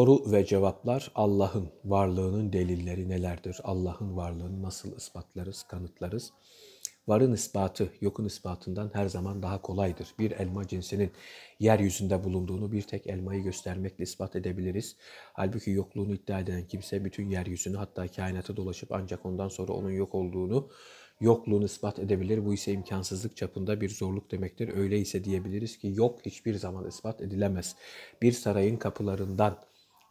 Soru ve cevaplar Allah'ın varlığının delilleri nelerdir? Allah'ın varlığını nasıl ispatlarız, kanıtlarız? Varın ispatı yokun ispatından her zaman daha kolaydır. Bir elma cinsinin yeryüzünde bulunduğunu bir tek elmayı göstermekle ispat edebiliriz. Halbuki yokluğunu iddia eden kimse bütün yeryüzünü hatta kainatı dolaşıp ancak ondan sonra onun yok olduğunu yokluğunu ispat edebilir. Bu ise imkansızlık çapında bir zorluk demektir. Öyleyse diyebiliriz ki yok hiçbir zaman ispat edilemez. Bir sarayın kapılarından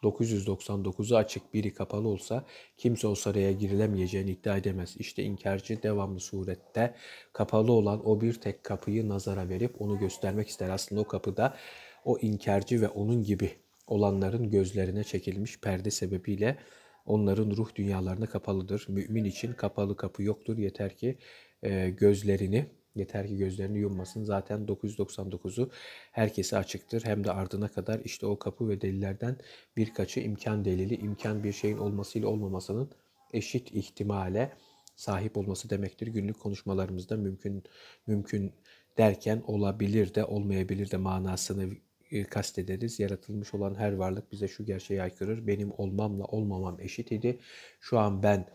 999'u açık biri kapalı olsa kimse o saraya girilemeyeceğini iddia edemez. İşte inkarcı devamlı surette kapalı olan o bir tek kapıyı nazara verip onu göstermek ister. Aslında o kapıda o inkarcı ve onun gibi olanların gözlerine çekilmiş perde sebebiyle onların ruh dünyalarına kapalıdır. Mümin için kapalı kapı yoktur. Yeter ki e, gözlerini Yeter ki gözlerini yummasın. Zaten 999'u herkese açıktır. Hem de ardına kadar işte o kapı ve delillerden birkaçı imkan delili, imkan bir şeyin olmasıyla olmamasının eşit ihtimale sahip olması demektir. Günlük konuşmalarımızda mümkün mümkün derken olabilir de olmayabilir de manasını e, kastederiz. Yaratılmış olan her varlık bize şu gerçeği aykırır. Benim olmamla olmamam eşit idi. Şu an ben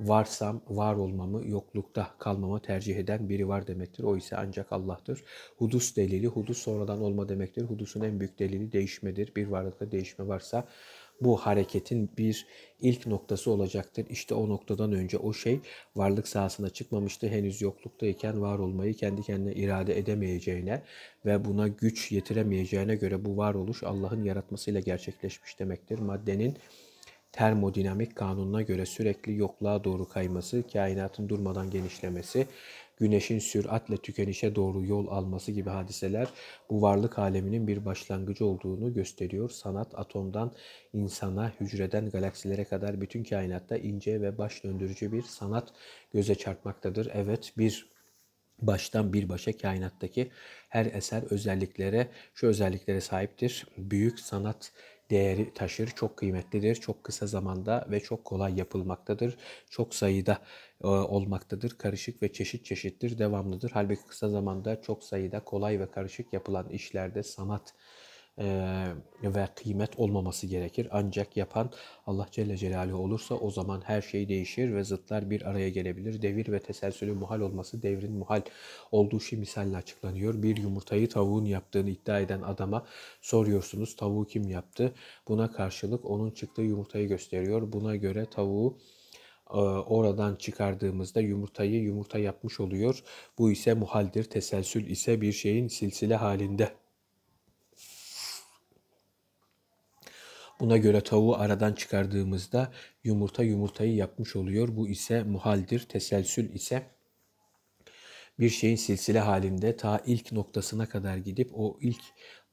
varsam var olmamı, yoklukta kalmama tercih eden biri var demektir. O ise ancak Allah'tır. Hudus delili, hudus sonradan olma demektir. Hudusun en büyük delili değişmedir. Bir varlıkta değişme varsa bu hareketin bir ilk noktası olacaktır. İşte o noktadan önce o şey varlık sahasına çıkmamıştı. Henüz yokluktayken var olmayı kendi kendine irade edemeyeceğine ve buna güç yetiremeyeceğine göre bu varoluş Allah'ın yaratmasıyla gerçekleşmiş demektir. Maddenin termodinamik kanununa göre sürekli yokluğa doğru kayması, kainatın durmadan genişlemesi, güneşin süratle tükenişe doğru yol alması gibi hadiseler bu varlık aleminin bir başlangıcı olduğunu gösteriyor. Sanat atomdan insana, hücreden galaksilere kadar bütün kainatta ince ve baş döndürücü bir sanat göze çarpmaktadır. Evet bir baştan bir başa kainattaki her eser özelliklere, şu özelliklere sahiptir. Büyük sanat değeri taşır. Çok kıymetlidir. Çok kısa zamanda ve çok kolay yapılmaktadır. Çok sayıda e, olmaktadır. Karışık ve çeşit çeşittir. Devamlıdır. Halbuki kısa zamanda çok sayıda kolay ve karışık yapılan işlerde sanat ve kıymet olmaması gerekir. Ancak yapan Allah Celle Celaluhu olursa o zaman her şey değişir ve zıtlar bir araya gelebilir. Devir ve teselsülü muhal olması devrin muhal olduğu şey misalle açıklanıyor. Bir yumurtayı tavuğun yaptığını iddia eden adama soruyorsunuz tavuğu kim yaptı? Buna karşılık onun çıktığı yumurtayı gösteriyor. Buna göre tavuğu oradan çıkardığımızda yumurtayı yumurta yapmış oluyor. Bu ise muhaldir. Teselsül ise bir şeyin silsile halinde Buna göre tavuğu aradan çıkardığımızda yumurta yumurtayı yapmış oluyor. Bu ise muhaldir. Teselsül ise bir şeyin silsile halinde ta ilk noktasına kadar gidip o ilk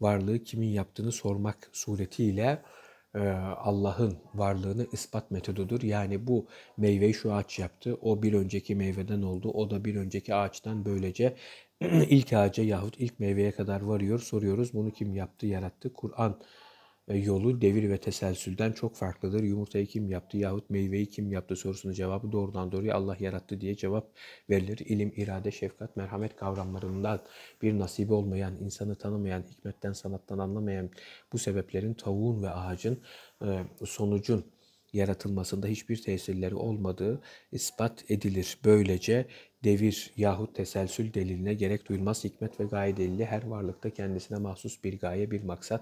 varlığı kimin yaptığını sormak suretiyle e, Allah'ın varlığını ispat metodudur. Yani bu meyveyi şu ağaç yaptı, o bir önceki meyveden oldu, o da bir önceki ağaçtan böylece ilk ağaca yahut ilk meyveye kadar varıyor, soruyoruz bunu kim yaptı, yarattı? Kur'an e, yolu devir ve teselsülden çok farklıdır. Yumurtayı kim yaptı yahut meyveyi kim yaptı sorusunun cevabı doğrudan doğruya Allah yarattı diye cevap verilir. İlim, irade, şefkat, merhamet kavramlarından bir nasibi olmayan, insanı tanımayan, hikmetten, sanattan anlamayan bu sebeplerin tavuğun ve ağacın e, sonucun yaratılmasında hiçbir tesirleri olmadığı ispat edilir. Böylece devir yahut teselsül deliline gerek duyulmaz hikmet ve gaye delili her varlıkta kendisine mahsus bir gaye, bir maksat,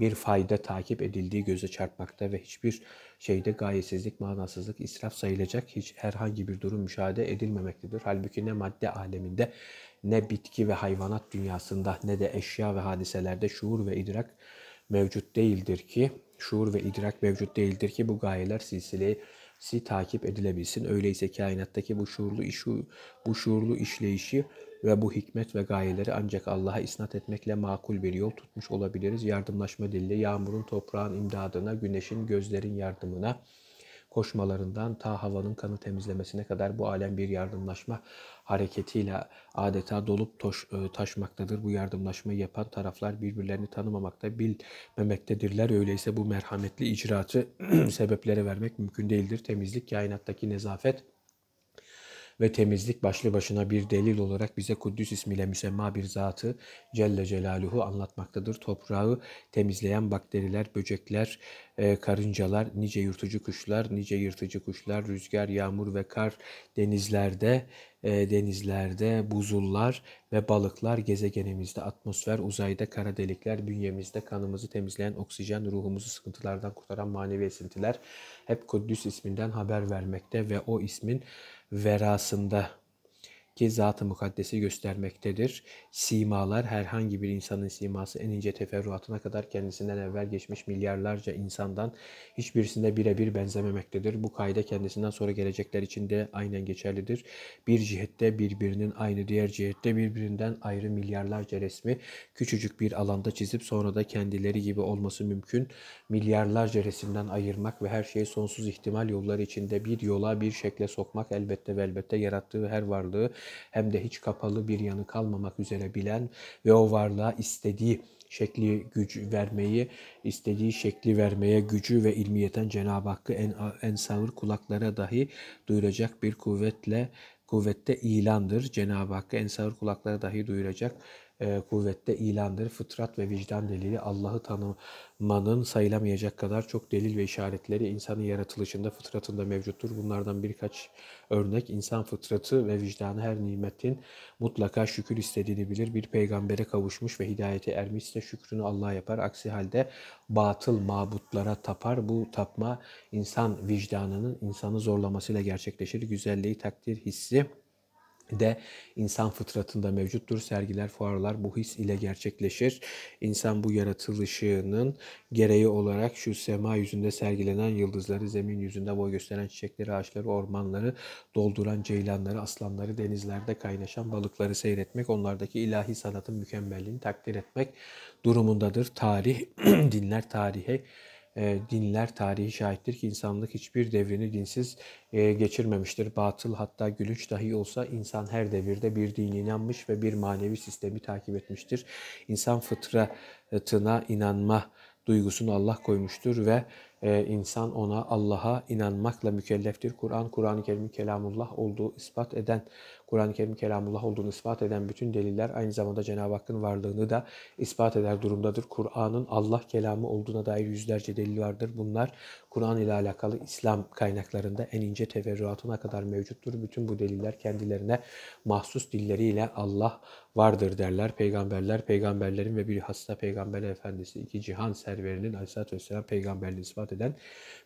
bir fayda takip edildiği göze çarpmakta ve hiçbir şeyde gayesizlik, manasızlık, israf sayılacak hiç herhangi bir durum müşahede edilmemektedir. Halbuki ne madde aleminde ne bitki ve hayvanat dünyasında ne de eşya ve hadiselerde şuur ve idrak mevcut değildir ki şuur ve idrak mevcut değildir ki bu gayeler silsileyi si takip edilebilsin. Öyleyse kainattaki bu şuurlu işu, bu şuurlu işleyişi ve bu hikmet ve gayeleri ancak Allah'a isnat etmekle makul bir yol tutmuş olabiliriz. Yardımlaşma dili, yağmurun, toprağın imdadına, güneşin, gözlerin yardımına, koşmalarından ta havanın kanı temizlemesine kadar bu alem bir yardımlaşma hareketiyle adeta dolup toş, e, taşmaktadır. Bu yardımlaşmayı yapan taraflar birbirlerini tanımamakta, bilmemektedirler. Öyleyse bu merhametli icraatı sebeplere vermek mümkün değildir. Temizlik, kainattaki nezafet, ve temizlik başlı başına bir delil olarak bize Kuddüs ismiyle müsemma bir zatı Celle Celaluhu anlatmaktadır. Toprağı temizleyen bakteriler, böcekler, e, karıncalar, nice yırtıcı kuşlar, nice yırtıcı kuşlar, rüzgar, yağmur ve kar denizlerde e, denizlerde buzullar ve balıklar, gezegenimizde atmosfer, uzayda kara delikler, bünyemizde kanımızı temizleyen oksijen, ruhumuzu sıkıntılardan kurtaran manevi esintiler hep kudüs isminden haber vermekte ve o ismin verasında ki zatı mukaddesi göstermektedir. Simalar herhangi bir insanın siması en ince teferruatına kadar kendisinden evvel geçmiş milyarlarca insandan hiçbirisinde birebir benzememektedir. Bu kayda kendisinden sonra gelecekler için de aynen geçerlidir. Bir cihette birbirinin aynı diğer cihette birbirinden ayrı milyarlarca resmi küçücük bir alanda çizip sonra da kendileri gibi olması mümkün milyarlarca resimden ayırmak ve her şeyi sonsuz ihtimal yolları içinde bir yola bir şekle sokmak elbette ve elbette yarattığı her varlığı hem de hiç kapalı bir yanı kalmamak üzere bilen ve o varlığa istediği şekli güç vermeyi, istediği şekli vermeye gücü ve ilmiyeten Cenab-ı Hakk'ı en, en sağır kulaklara dahi duyuracak bir kuvvetle kuvvette ilandır. Cenab-ı Hakk'ı en sağır kulaklara dahi duyuracak e, kuvvette ilandır. Fıtrat ve vicdan delili Allah'ı tanımanın sayılamayacak kadar çok delil ve işaretleri insanın yaratılışında, fıtratında mevcuttur. Bunlardan birkaç örnek insan fıtratı ve vicdanı her nimetin mutlaka şükür istediğini bilir. Bir peygambere kavuşmuş ve hidayete ermişse şükrünü Allah'a yapar. Aksi halde batıl mabutlara tapar. Bu tapma insan vicdanının insanı zorlamasıyla gerçekleşir. Güzelliği takdir hissi de insan fıtratında mevcuttur. Sergiler, fuarlar bu his ile gerçekleşir. İnsan bu yaratılışının gereği olarak şu sema yüzünde sergilenen yıldızları, zemin yüzünde boy gösteren çiçekleri, ağaçları, ormanları, dolduran ceylanları, aslanları, denizlerde kaynaşan balıkları seyretmek, onlardaki ilahi sanatın mükemmelliğini takdir etmek durumundadır. Tarih, dinler tarihe e, dinler tarihi şahittir ki insanlık hiçbir devrini dinsiz e, geçirmemiştir. Batıl hatta gülünç dahi olsa insan her devirde bir dine inanmış ve bir manevi sistemi takip etmiştir. İnsan fıtratına inanma duygusunu Allah koymuştur ve e, insan ona Allah'a inanmakla mükelleftir. Kur'an, Kur'an-ı Kerim'in kelamullah olduğu ispat eden, Kur'an-ı Kerim kelamullah olduğunu ispat eden bütün deliller aynı zamanda Cenab-ı Hakk'ın varlığını da ispat eder durumdadır. Kur'an'ın Allah kelamı olduğuna dair yüzlerce delil vardır. Bunlar Kur'an ile alakalı İslam kaynaklarında en ince teferruatına kadar mevcuttur. Bütün bu deliller kendilerine mahsus dilleriyle Allah vardır derler. Peygamberler, peygamberlerin ve bir bilhassa peygamber efendisi iki cihan serverinin aleyhissalatü vesselam peygamberliği ispat eden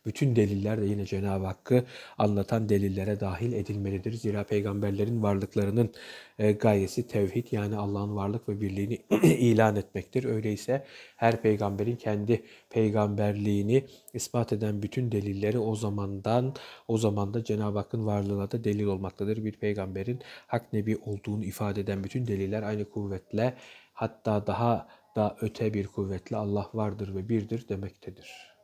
bütün deliller de yine Cenab-ı Hakk'ı anlatan delillere dahil edilmelidir. Zira peygamberlerin varlıklarının e, gayesi tevhid yani Allah'ın varlık ve birliğini ilan etmektir. Öyleyse her peygamberin kendi peygamberliğini ispat eden bütün delilleri o zamandan o zamanda Cenab-ı Hakk'ın varlığına da delil olmaktadır. Bir peygamberin hak nebi olduğunu ifade eden bütün deliller aynı kuvvetle hatta daha da öte bir kuvvetle Allah vardır ve birdir demektedir.